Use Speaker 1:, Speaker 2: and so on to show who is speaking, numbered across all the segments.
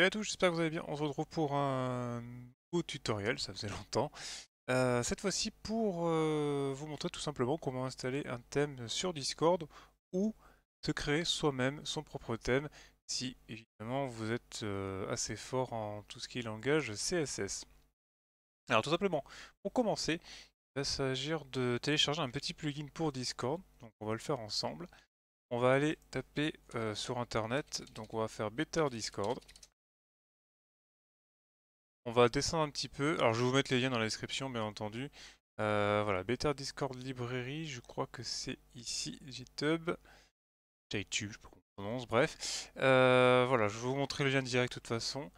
Speaker 1: Salut à tous, j'espère que vous allez bien. On se retrouve pour un nouveau tutoriel, ça faisait longtemps. Euh, cette fois-ci pour euh, vous montrer tout simplement comment installer un thème sur Discord ou se créer soi-même son propre thème si évidemment vous êtes euh, assez fort en tout ce qui est langage CSS. Alors tout simplement, pour commencer, il va s'agir de télécharger un petit plugin pour Discord, donc on va le faire ensemble. On va aller taper sur internet, donc on va faire Better Discord. On va descendre un petit peu. Alors je vais vous mettre les liens dans la description bien entendu. Euh, voilà, Better Discord Library, je crois que c'est ici, GitHub. JTube, je sais pas prononce, bref. Euh, voilà, je vais vous montrer le lien direct de toute façon.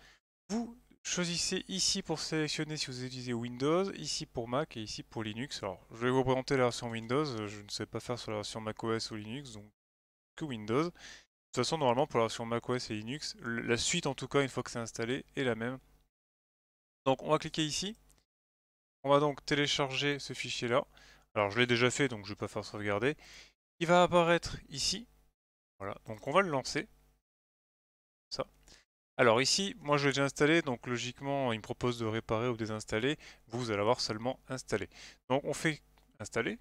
Speaker 1: Vous choisissez ici pour sélectionner si vous utilisez Windows, ici pour Mac et ici pour Linux. Alors, je vais vous présenter la version Windows, je ne sais pas faire sur la version macOS ou Linux, donc que Windows. De toute façon, normalement, pour la version macOS et Linux, la suite en tout cas, une fois que c'est installé, est la même. Donc on va cliquer ici. On va donc télécharger ce fichier là. Alors je l'ai déjà fait donc je ne vais pas faire sauvegarder. Il va apparaître ici. Voilà, donc on va le lancer. Ça. Alors ici, moi je l'ai déjà installé, donc logiquement il me propose de réparer ou désinstaller. Vous, allez avoir seulement installé. Donc on fait installer.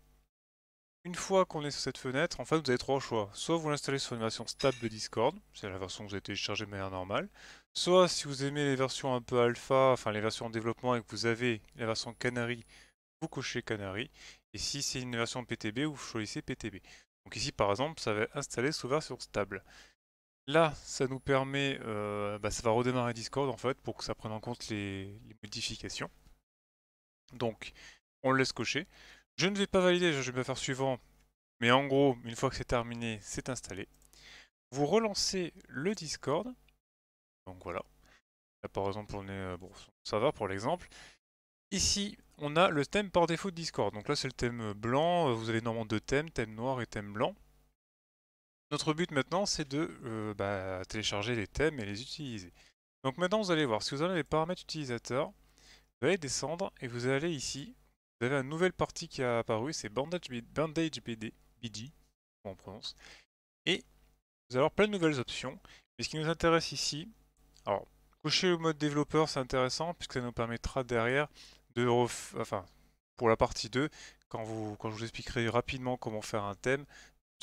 Speaker 1: Une fois qu'on est sur cette fenêtre, en fait vous avez trois choix. Soit vous l'installez sur une version stable de Discord, c'est la version que vous avez téléchargée de manière normale. Soit si vous aimez les versions un peu alpha, enfin les versions en développement et que vous avez la version Canary, vous cochez Canary. Et si c'est une version PTB, vous choisissez PTB. Donc ici par exemple, ça va installer sous version stable. Là, ça nous permet, euh, bah, ça va redémarrer Discord en fait pour que ça prenne en compte les, les modifications. Donc, on le laisse cocher. Je ne vais pas valider, je vais me faire suivant. Mais en gros, une fois que c'est terminé, c'est installé. Vous relancez le Discord. Donc voilà. Là, par exemple, on est euh, bon, ça pour l'exemple. Ici, on a le thème par défaut de Discord. Donc là, c'est le thème euh, blanc. Euh, vous avez normalement deux thèmes, thème noir et thème blanc. Notre but maintenant, c'est de bah, télécharger les thèmes et les utiliser. Donc maintenant, vous allez voir, si vous avez les paramètres utilisateurs, vous allez descendre et vous allez ici. Vous avez une nouvelle partie qui a apparu, c'est Bandage, Bandage BD, on prononce. Et vous allez avoir plein de nouvelles options. Mais ce qui nous intéresse ici, alors, cocher le mode développeur, c'est intéressant, puisque ça nous permettra derrière de enfin, pour la partie 2, quand, vous, quand je vous expliquerai rapidement comment faire un thème,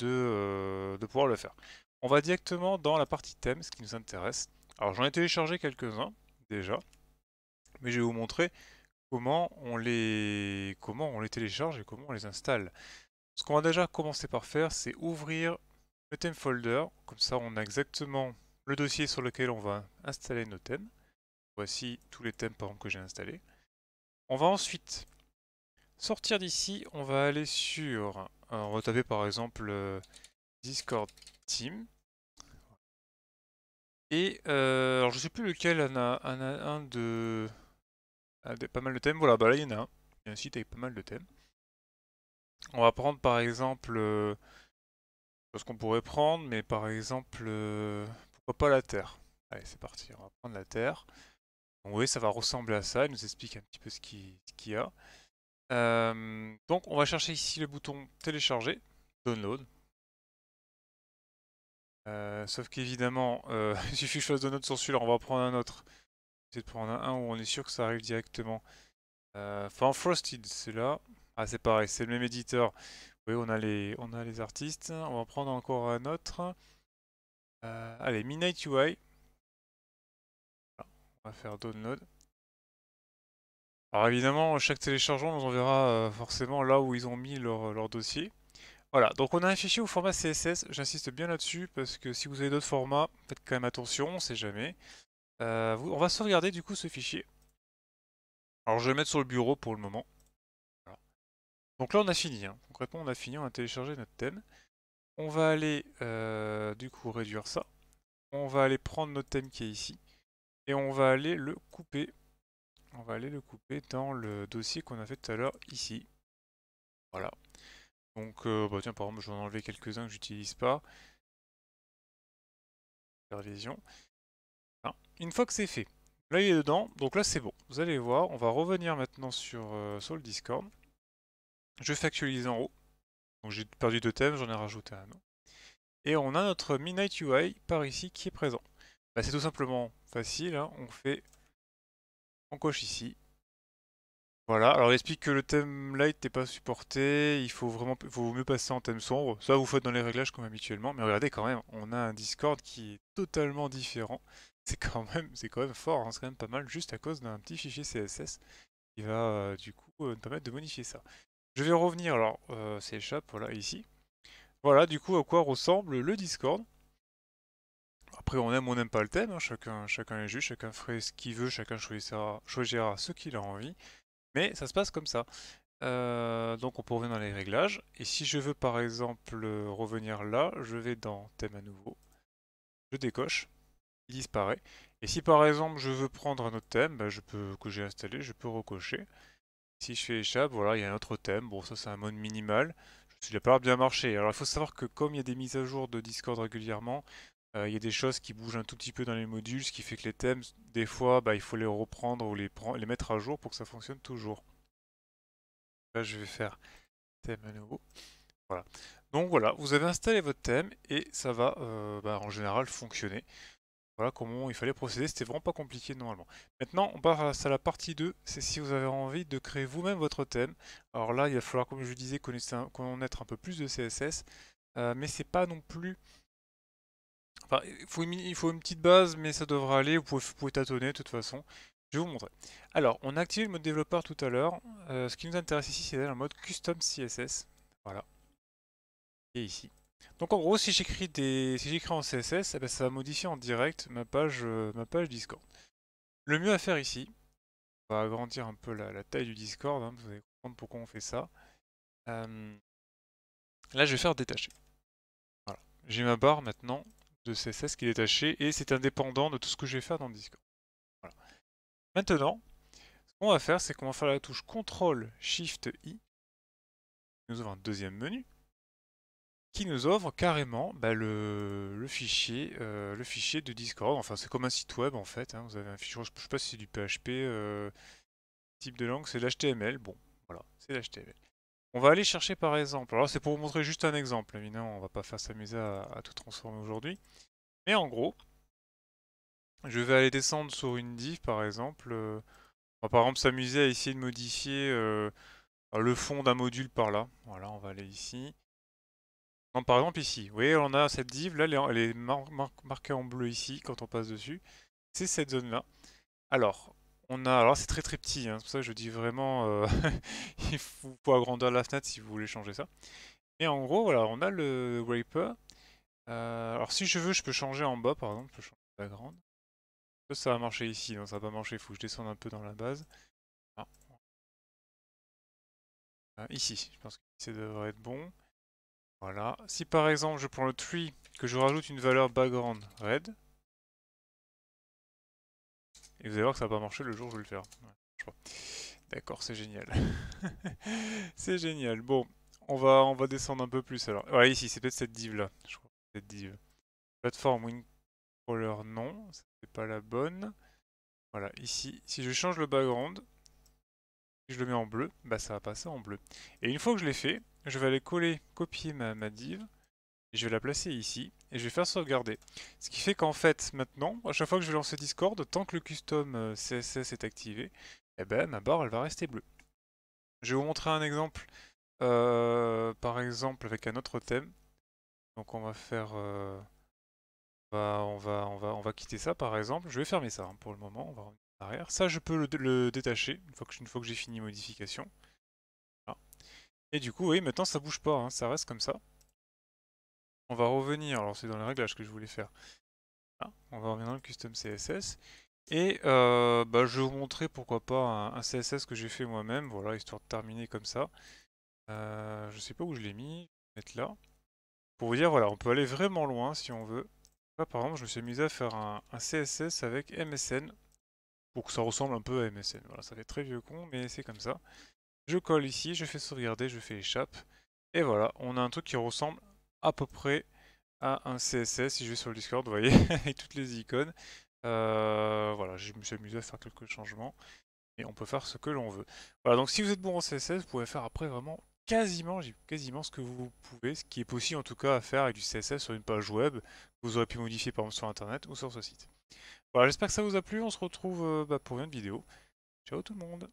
Speaker 1: euh, de, pouvoir le faire. On va directement dans la partie thème, ce qui nous intéresse. Alors j'en ai téléchargé quelques-uns déjà, mais je vais vous montrer comment on les, comment on les télécharge et comment on les installe. Ce qu'on va déjà commencer par faire, c'est ouvrir le thème folder, comme ça on a exactement le dossier sur lequel on va installer nos thèmes. Voici tous les thèmes par exemple, que j'ai installés. On va ensuite sortir d'ici, on va aller sur, euh, on va taper par exemple euh, Discord Team. Et euh, alors je sais plus lequel en a, un de, pas mal de thèmes. Voilà, bah là il y en a un. Il y a un site avec pas mal de thèmes. On va prendre par exemple ce qu'on pourrait prendre, mais par exemple pas la Terre Allez, c'est parti, on va prendre la Terre. vous voyez, ça va ressembler à ça. Il nous explique un petit peu ce qu'il y a. Euh, donc, on va chercher ici le bouton télécharger, download. Euh, sauf qu'évidemment, euh, il suffit que je fasse download sur celui-là, on va prendre un autre. essayer de prendre un, où on est sûr que ça arrive directement. Enfin, Frosted, c'est là. Ah, c'est pareil, c'est le même éditeur. Oui, on a les, on a les artistes. On va prendre encore un autre. Euh, allez, Midnight UI. on va faire download. Alors évidemment, chaque téléchargement, on verra euh, forcément là où ils ont mis leur, dossier. Voilà, donc on a un fichier au format CSS, j'insiste bien là-dessus, parce que si vous avez d'autres formats, faites quand même attention, on sait jamais. Euh, on va sauvegarder du coup ce fichier. Alors je vais le mettre sur le bureau pour le moment. Donc là on a fini, hein. concrètement on a fini, on a téléchargé notre thème. On va aller euh, du coup réduire ça. On va aller prendre notre thème qui est ici. Et on va aller le couper. On va aller le couper dans le dossier qu'on a fait tout à l'heure ici. Voilà. Donc euh, bah, tiens par exemple je vais en enlever quelques-uns que j'utilise pas. Hein. une fois que c'est fait. Là il est dedans, donc là c'est bon. Vous allez voir, on va revenir maintenant sur, euh, sur le Discord. Je fais actualiser en haut. Donc j'ai perdu deux thèmes, j'en ai rajouté un. Et on a notre Midnight UI par ici qui est présent. Bah, c'est tout simplement facile, hein. on fait, on coche ici. Voilà, alors il explique que le thème light n'est pas supporté, il faut vraiment, mieux passer en thème sombre. Ça vous faites dans les réglages comme habituellement, mais regardez quand même, on a un Discord qui est totalement différent. C'est quand même, c'est quand même fort, hein. c'est quand même pas mal, juste à cause d'un petit fichier CSS qui va euh, du coup euh, permettre de modifier ça. Je vais revenir, alors euh, échappe, voilà, ici. Voilà du coup à quoi ressemble le Discord. Après on aime ou on n'aime pas le thème, hein, chacun, chacun est juste, chacun ferait ce qu'il veut, chacun choisira, ce qu'il a envie. Mais ça se passe comme ça. Euh, donc on peut revenir dans les réglages. Et si je veux par exemple revenir là, je vais dans thème à nouveau. Je décoche. Il disparaît. Et si par exemple je veux prendre un autre thème, ben, je peux, que j'ai installé, je peux recocher. Si je fais échappe, voilà, il y a un autre thème. Bon, ça c'est un mode minimal. Il suis pas l'air bien marché. Alors il faut savoir que comme il y a des mises à jour de Discord régulièrement, euh, il y a des choses qui bougent un tout petit peu dans les modules, ce qui fait que les thèmes, des fois, bah, il faut les reprendre ou les, mettre à jour pour que ça fonctionne toujours. Là, je vais faire thème à nouveau. Voilà. Donc voilà, vous avez installé votre thème et ça va euh, bah, en général fonctionner. Voilà comment il fallait procéder, c'était vraiment pas compliqué normalement. Maintenant, on passe à la partie 2, c'est si vous avez envie de créer vous-même votre thème. Alors là, il va falloir, comme je vous disais, connaître un peu plus de CSS, euh, mais c'est pas non plus... Enfin, il faut, une, il faut, une, petite base, mais ça devrait aller, vous pouvez, tâtonner de toute façon. Je vais vous montrer. Alors, on a activé le mode développeur tout à l'heure. Euh, ce qui nous intéresse ici, c'est le mode Custom CSS. Voilà. Et ici. Donc en gros, si j'écris des, si j'écris en CSS, eh ben, ça va modifier en direct ma page, euh, ma page Discord. Le mieux à faire ici, on va agrandir un peu la, taille du Discord, hein, vous allez comprendre pourquoi on fait ça. Euh, là, je vais faire détacher. Voilà, j'ai ma barre maintenant de CSS qui est détachée et c'est indépendant de tout ce que je vais faire dans le Discord. Maintenant, ce qu'on va faire, c'est qu'on va faire la touche CTRL SHIFT I. Nous ouvre un deuxième menu qui nous offre carrément bah, le, fichier, euh, le fichier de Discord. Enfin, c'est comme un site web en fait. Hein. Vous avez un fichier, je ne sais pas si c'est du PHP, euh, type de langue, c'est l'HTML. Bon, voilà, c'est l'HTML. On va aller chercher par exemple. Alors, c'est pour vous montrer juste un exemple. Évidemment, on ne va pas faire s'amuser à, tout transformer aujourd'hui. Mais en gros, je vais aller descendre sur une div par exemple. Euh, on va par exemple s'amuser à essayer de modifier le fond d'un module par là. Voilà, on va aller ici par exemple ici, vous voyez, on a cette div, là, elle est, marquée en bleu ici, quand on passe dessus. C'est cette zone-là. Alors, on a, alors c'est très très petit, hein. c'est pour ça que je dis vraiment, euh, il faut, agrandir la fenêtre si vous voulez changer ça. Mais en gros, voilà, on a le Raper. Euh, alors si je veux, je peux changer en bas, par exemple, je peux changer la grande. Ça va marcher ici, non, hein. ça va pas marcher, il faut que je descende un peu dans la base. Ah. Euh, ici, je pense que ça devrait être bon. Voilà. Si par exemple je prends le tree, que je rajoute une valeur background red, et vous allez voir que ça va pas marché le jour où je vais le faire. D'accord, c'est génial. c'est génial. Bon, on va, on va descendre un peu plus alors. Ouais, ici, c'est peut-être cette div là. Je crois cette div. Plateforme WinCrawler, non, c'est pas la bonne. Voilà, ici, si je change le background, si je le mets en bleu, bah ça va passer en bleu. Et une fois que je l'ai fait, je vais aller coller, copier ma, div, et je vais la placer ici, et je vais faire sauvegarder. Ce qui fait qu'en fait, maintenant, à chaque fois que je vais lancer Discord, tant que le custom euh, CSS est activé, eh ben, ma barre elle va rester bleue. Je vais vous montrer un exemple, euh, par exemple avec un autre thème. Donc on va faire... Euh, on, va, on, va, on va quitter ça par exemple. Je vais fermer ça hein, pour le moment, on va ça, je peux le, détacher une fois que, j'ai fini modification. Voilà. Et du coup, oui, maintenant ça bouge pas, hein, ça reste comme ça. On va revenir, alors c'est dans les réglages que je voulais faire. Ah, on va revenir dans le custom CSS. Et euh, bah, je vais vous montrer pourquoi pas un, CSS que j'ai fait moi-même, voilà, histoire de terminer comme ça. Euh, je sais pas où je l'ai mis, je vais mettre là. Pour vous dire, voilà, on peut aller vraiment loin si on veut. Là, par exemple, je me suis amusé à faire un CSS avec MSN. Donc ça ressemble un peu à MSN. Voilà, ça fait très vieux con, mais c'est comme ça. Je colle ici, je fais sauvegarder, je fais échappe. Et voilà, on a un truc qui ressemble à peu près à un CSS. Si je vais sur le Discord, vous voyez, avec toutes les icônes. Euh, voilà, je me suis amusé à faire quelques changements. Et on peut faire ce que l'on veut. Voilà, donc si vous êtes bon en CSS, vous pouvez faire après vraiment quasiment, quasiment ce que vous pouvez, ce qui est possible en tout cas à faire avec du CSS sur une page web vous aurez pu modifier par exemple sur internet ou sur ce site. Voilà, j'espère que ça vous a plu. On se retrouve euh, bah, pour une autre vidéo. Ciao tout le monde